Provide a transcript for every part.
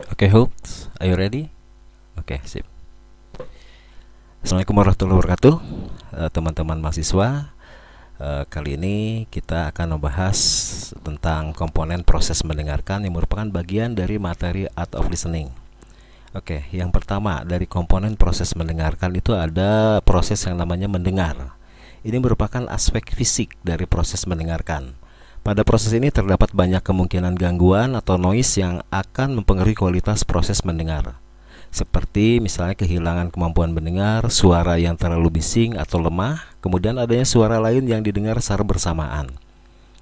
Oke, okay, Hoops, are you ready? Oke, okay, sip. Assalamualaikum warahmatullahi wabarakatuh, eh, teman-teman uh, mahasiswa. Uh, kali ini kita akan membahas tentang komponen proses mendengarkan yang merupakan bagian dari materi Art of Listening. Oke, okay, yang pertama dari komponen proses mendengarkan itu ada proses yang namanya mendengar. Ini merupakan aspek fisik dari proses mendengarkan pada proses ini terdapat banyak kemungkinan gangguan atau noise yang akan mempengaruhi kualitas proses mendengar. Seperti misalnya kehilangan kemampuan mendengar, suara yang terlalu bising atau lemah, kemudian adanya suara lain yang didengar secara bersamaan.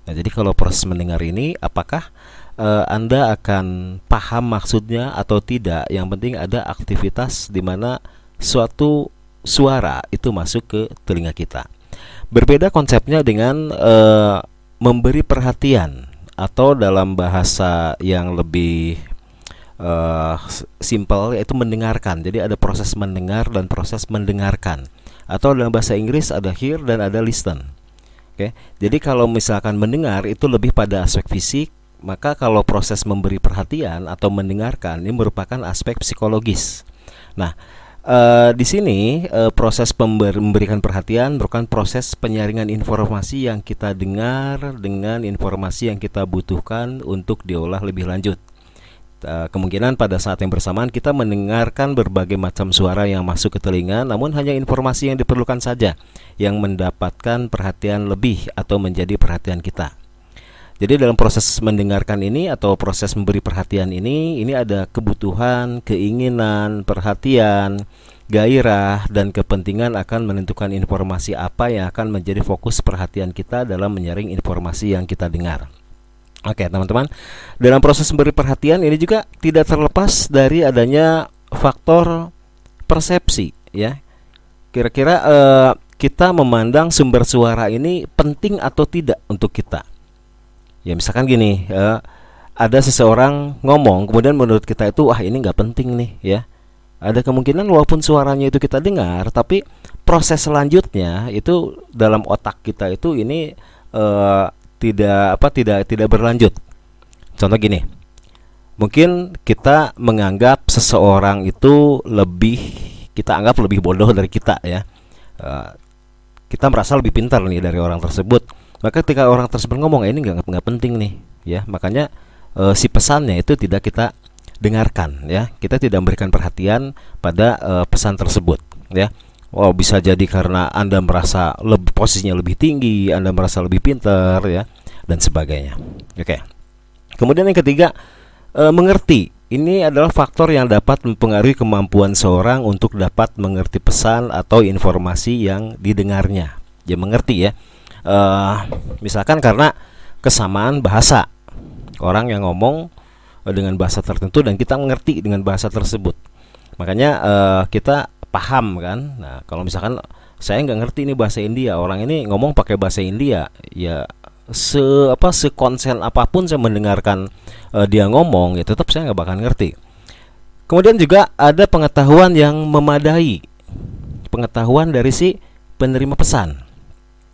Nah, jadi kalau proses mendengar ini apakah e, Anda akan paham maksudnya atau tidak? Yang penting ada aktivitas di mana suatu suara itu masuk ke telinga kita. Berbeda konsepnya dengan e, memberi perhatian atau dalam bahasa yang lebih uh, eh, simple yaitu mendengarkan. Jadi ada proses mendengar dan proses mendengarkan. Atau dalam bahasa Inggris ada hear dan ada listen. Oke. Okay? Jadi kalau misalkan mendengar itu lebih pada aspek fisik, maka kalau proses memberi perhatian atau mendengarkan ini merupakan aspek psikologis. Nah, Uh, di sini uh, proses memberikan perhatian merupakan proses penyaringan informasi yang kita dengar dengan informasi yang kita butuhkan untuk diolah lebih lanjut. Uh, kemungkinan pada saat yang bersamaan kita mendengarkan berbagai macam suara yang masuk ke telinga, namun hanya informasi yang diperlukan saja yang mendapatkan perhatian lebih atau menjadi perhatian kita. Jadi dalam proses mendengarkan ini atau proses memberi perhatian ini, ini ada kebutuhan, keinginan, perhatian, gairah dan kepentingan akan menentukan informasi apa yang akan menjadi fokus perhatian kita dalam menyaring informasi yang kita dengar. Oke, teman-teman. Dalam proses memberi perhatian ini juga tidak terlepas dari adanya faktor persepsi, ya. Kira-kira eh, kita memandang sumber suara ini penting atau tidak untuk kita ya misalkan gini ya, ada seseorang ngomong kemudian menurut kita itu wah ini nggak penting nih ya ada kemungkinan walaupun suaranya itu kita dengar tapi proses selanjutnya itu dalam otak kita itu ini uh, tidak apa tidak tidak berlanjut contoh gini mungkin kita menganggap seseorang itu lebih kita anggap lebih bodoh dari kita ya uh, kita merasa lebih pintar nih dari orang tersebut maka ketika orang tersebut ngomong ini nggak nggak penting nih ya makanya e, si pesannya itu tidak kita dengarkan ya kita tidak memberikan perhatian pada e, pesan tersebut ya oh bisa jadi karena anda merasa lebih posisinya lebih tinggi anda merasa lebih pinter, ya dan sebagainya oke kemudian yang ketiga e, mengerti ini adalah faktor yang dapat mempengaruhi kemampuan seorang untuk dapat mengerti pesan atau informasi yang didengarnya. Ya mengerti ya uh, misalkan karena kesamaan bahasa orang yang ngomong eh, dengan bahasa tertentu dan kita mengerti dengan bahasa tersebut makanya uh, kita paham kan nah kalau misalkan saya nggak ngerti ini bahasa India orang ini ngomong pakai bahasa India ya se apa sekonsen apapun saya mendengarkan uh, dia ngomong ya tetap saya nggak bakal ngerti kemudian juga ada pengetahuan yang memadai pengetahuan dari si penerima pesan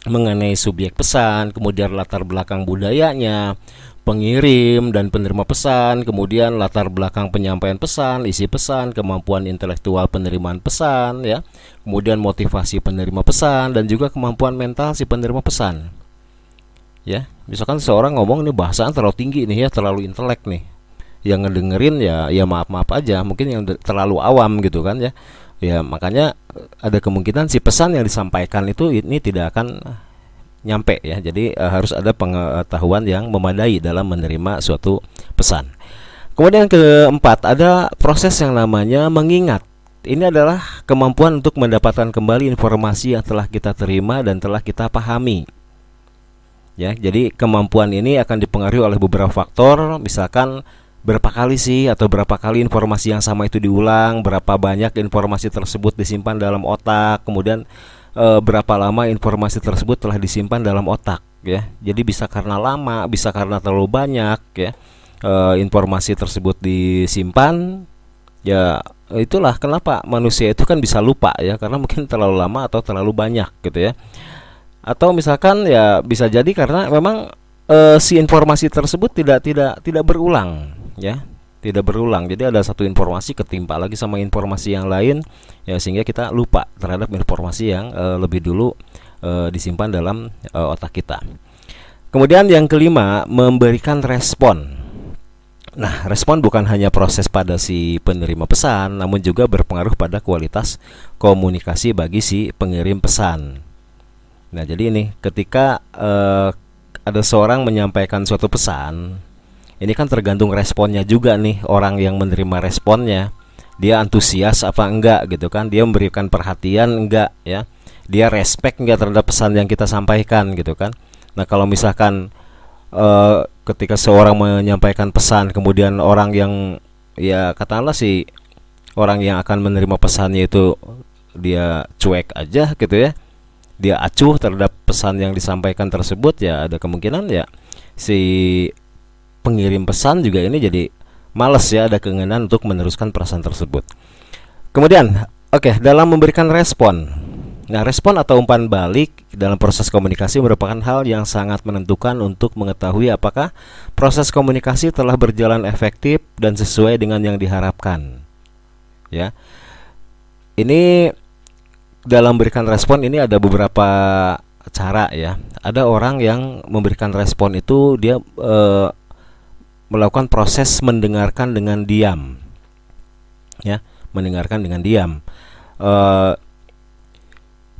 mengenai subjek pesan, kemudian latar belakang budayanya, pengirim dan penerima pesan, kemudian latar belakang penyampaian pesan, isi pesan, kemampuan intelektual penerimaan pesan ya. Kemudian motivasi penerima pesan dan juga kemampuan mental si penerima pesan. Ya, misalkan seorang ngomong ini bahasanya terlalu tinggi nih ya, terlalu intelek nih. Yang ngedengerin ya ya maaf-maaf aja, mungkin yang terlalu awam gitu kan ya ya makanya eh, ada kemungkinan si pesan yang disampaikan itu ini tidak akan nyampe ya jadi uh, harus ada pengetahuan yang memadai dalam menerima suatu pesan kemudian keempat ada proses yang namanya mengingat ini adalah kemampuan untuk mendapatkan kembali informasi yang telah kita terima dan telah kita pahami ya jadi kemampuan ini akan dipengaruhi oleh beberapa faktor misalkan berapa kali sih atau berapa kali informasi yang sama itu diulang, berapa banyak informasi tersebut disimpan dalam otak, kemudian e, berapa lama informasi tersebut telah disimpan dalam otak ya. Jadi bisa karena lama, bisa karena terlalu banyak ya. E, informasi tersebut disimpan ya itulah kenapa manusia itu kan bisa lupa ya karena mungkin terlalu lama atau terlalu banyak gitu ya. Atau misalkan ya bisa jadi karena memang e, si informasi tersebut tidak tidak tidak berulang ya tidak berulang jadi ada satu informasi ketimpa lagi sama informasi yang lain ya sehingga kita lupa terhadap informasi yang e, lebih dulu e, disimpan dalam e, otak kita kemudian yang kelima memberikan respon Nah, respon bukan hanya proses pada si penerima pesan, namun juga berpengaruh pada kualitas komunikasi bagi si pengirim pesan. Nah, jadi ini ketika e, ada seorang menyampaikan suatu pesan, ini kan tergantung responnya juga nih orang yang menerima responnya dia antusias apa enggak gitu kan dia memberikan perhatian enggak ya dia respect enggak terhadap pesan yang kita sampaikan gitu kan nah kalau misalkan e, ketika seorang menyampaikan pesan kemudian orang yang ya katakanlah si orang yang akan menerima pesannya itu dia cuek aja gitu ya dia acuh terhadap pesan yang disampaikan tersebut ya ada kemungkinan ya si pengirim pesan juga ini jadi males ya ada keinginan untuk meneruskan perasaan tersebut. Kemudian, oke, okay, dalam memberikan respon. Nah, respon atau umpan balik dalam proses komunikasi merupakan hal yang sangat menentukan untuk mengetahui apakah proses komunikasi telah berjalan efektif dan sesuai dengan yang diharapkan. Ya. Ini dalam memberikan respon ini ada beberapa cara ya. Ada orang yang memberikan respon itu dia eh, melakukan proses mendengarkan dengan diam ya mendengarkan dengan diam e,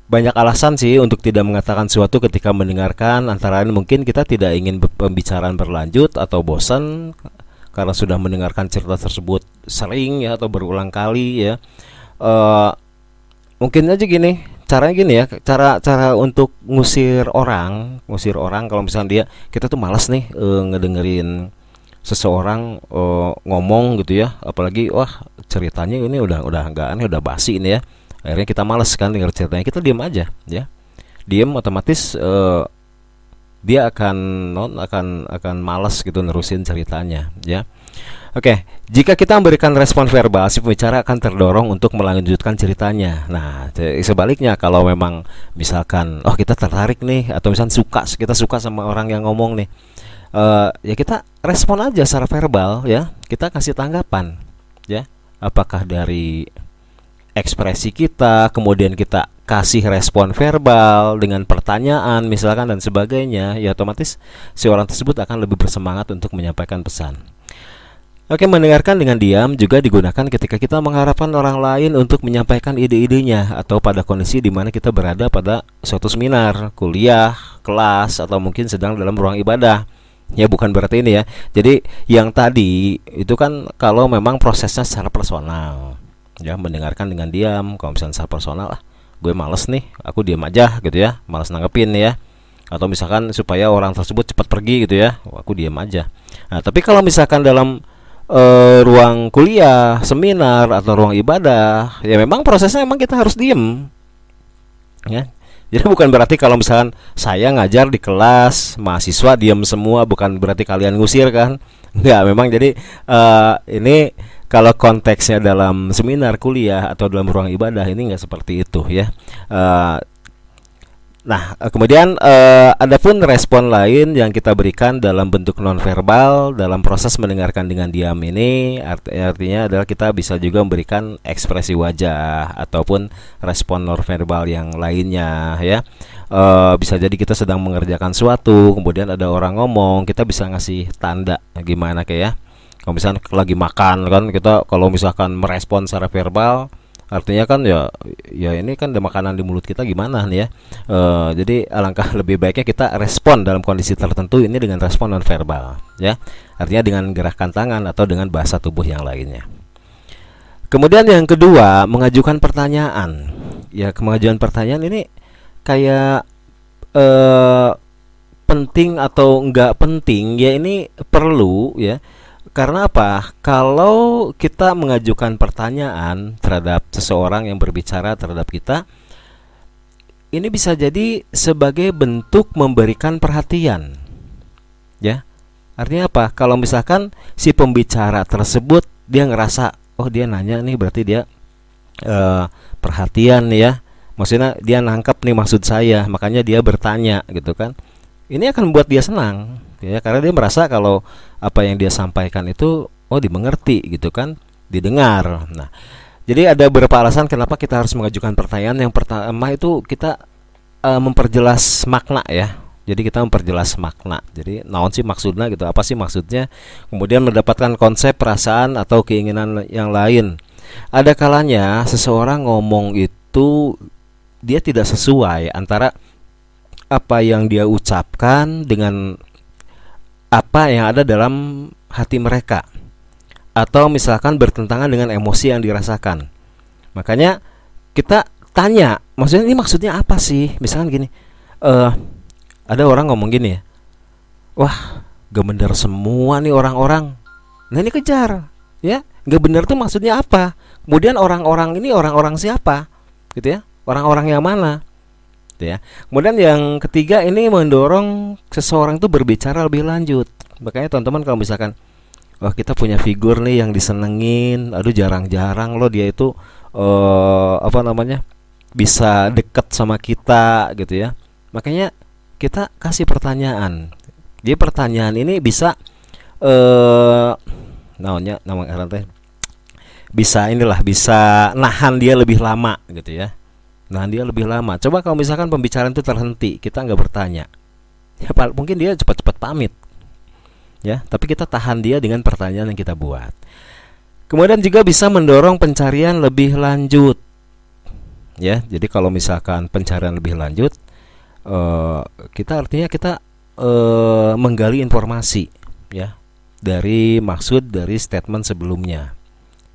banyak alasan sih untuk tidak mengatakan sesuatu ketika mendengarkan antara lain mungkin kita tidak ingin pembicaraan berlanjut atau bosan karena sudah mendengarkan cerita tersebut sering ya atau berulang kali ya e, mungkin aja gini caranya gini ya cara cara untuk ngusir orang ngusir orang kalau misalnya dia kita tuh malas nih e, ngedengerin seseorang uh, ngomong gitu ya apalagi wah ceritanya ini udah udah enggak aneh udah basi ini ya akhirnya kita males kan dengar ceritanya kita diem aja ya diem otomatis uh, dia akan non akan akan malas gitu nerusin ceritanya ya Oke, jika kita memberikan respon verbal, si pembicara akan terdorong untuk melanjutkan ceritanya. Nah, sebaliknya kalau memang misalkan, oh kita tertarik nih, atau misalkan suka, kita suka sama orang yang ngomong nih, uh, ya kita respon aja secara verbal ya kita kasih tanggapan ya apakah dari ekspresi kita kemudian kita kasih respon verbal dengan pertanyaan misalkan dan sebagainya ya otomatis si orang tersebut akan lebih bersemangat untuk menyampaikan pesan Oke, mendengarkan dengan diam juga digunakan ketika kita mengharapkan orang lain untuk menyampaikan ide-idenya atau pada kondisi di mana kita berada pada suatu seminar, kuliah, kelas, atau mungkin sedang dalam ruang ibadah ya bukan berarti ini ya jadi yang tadi itu kan kalau memang prosesnya secara personal ya mendengarkan dengan diam kalau misalnya secara personal ah gue males nih aku diam aja gitu ya males nanggepin ya atau misalkan supaya orang tersebut cepat pergi gitu ya aku diam aja nah tapi kalau misalkan dalam e, ruang kuliah seminar atau ruang ibadah ya memang prosesnya memang kita harus diem ya jadi bukan berarti kalau misalkan saya ngajar di kelas mahasiswa diam semua bukan berarti kalian ngusir kan? Enggak, memang jadi uh, ini kalau konteksnya dalam seminar kuliah atau dalam ruang ibadah ini enggak seperti itu ya. Uh, Nah, eh, kemudian eh, ada pun respon lain yang kita berikan dalam bentuk nonverbal dalam proses mendengarkan dengan diam ini art artinya adalah kita bisa juga memberikan ekspresi wajah ataupun respon nonverbal yang lainnya ya. Eh, bisa jadi kita sedang mengerjakan suatu, kemudian ada orang ngomong, kita bisa ngasih tanda gimana kayak ya. Kalau misalkan lagi makan kan kita kalau misalkan merespon secara verbal artinya kan ya ya ini kan ada makanan di mulut kita gimana nih ya e, jadi alangkah lebih baiknya kita respon dalam kondisi tertentu ini dengan respon non verbal ya artinya dengan gerakan tangan atau dengan bahasa tubuh yang lainnya kemudian yang kedua mengajukan pertanyaan ya kemajuan pertanyaan ini kayak e, penting atau enggak penting ya ini perlu ya karena apa? Kalau kita mengajukan pertanyaan terhadap seseorang yang berbicara terhadap kita, ini bisa jadi sebagai bentuk memberikan perhatian. Ya. Artinya apa? Kalau misalkan si pembicara tersebut dia ngerasa, oh dia nanya nih berarti dia uh, perhatian ya. Maksudnya dia nangkap nih maksud saya, makanya dia bertanya gitu kan. Ini akan membuat dia senang ya karena dia merasa kalau apa yang dia sampaikan itu oh dimengerti gitu kan didengar nah jadi ada beberapa alasan kenapa kita harus mengajukan pertanyaan yang pertama itu kita e, memperjelas makna ya jadi kita memperjelas makna jadi naon sih maksudnya gitu apa sih maksudnya kemudian mendapatkan konsep perasaan atau keinginan yang lain ada kalanya seseorang ngomong itu dia tidak sesuai antara apa yang dia ucapkan dengan apa yang ada dalam hati mereka atau misalkan bertentangan dengan emosi yang dirasakan. Makanya kita tanya, maksudnya ini maksudnya apa sih? Misalkan gini, uh, ada orang ngomong gini ya, wah bener semua nih orang-orang. Nah ini kejar, ya gak bener tuh maksudnya apa? Kemudian orang-orang ini orang-orang siapa, gitu ya? Orang-orang yang mana? Gitu ya. Kemudian yang ketiga ini mendorong seseorang itu berbicara lebih lanjut. Makanya teman-teman kalau misalkan wah oh, kita punya figur nih yang disenengin, aduh jarang-jarang loh dia itu uh, apa namanya? bisa dekat sama kita gitu ya. Makanya kita kasih pertanyaan. Jadi pertanyaan ini bisa eh uh, namanya nama teh bisa inilah bisa nahan dia lebih lama gitu ya Nah dia lebih lama. Coba kalau misalkan pembicaraan itu terhenti, kita nggak bertanya. Ya, mungkin dia cepat-cepat pamit. Ya, tapi kita tahan dia dengan pertanyaan yang kita buat. Kemudian juga bisa mendorong pencarian lebih lanjut. Ya, jadi kalau misalkan pencarian lebih lanjut, eh, kita artinya kita eh, menggali informasi, ya, dari maksud dari statement sebelumnya,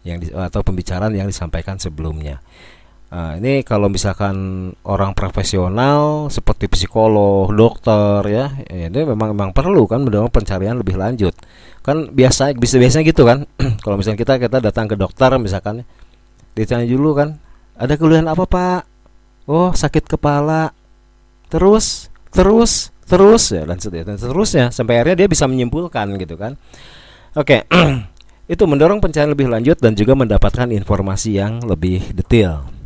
yang di, atau pembicaraan yang disampaikan sebelumnya. Nah, ini kalau misalkan orang profesional seperti psikolog, dokter ya, ya, ini memang memang perlu kan mendorong pencarian lebih lanjut. Kan biasa bisa biasanya gitu kan. kalau misalnya kita kita datang ke dokter misalkan ditanya dulu kan, ada keluhan apa, Pak? Oh, sakit kepala. Terus, terus, terus ya dan seterusnya sampai akhirnya dia bisa menyimpulkan gitu kan. Oke. Okay. itu mendorong pencarian lebih lanjut dan juga mendapatkan informasi yang lebih detail.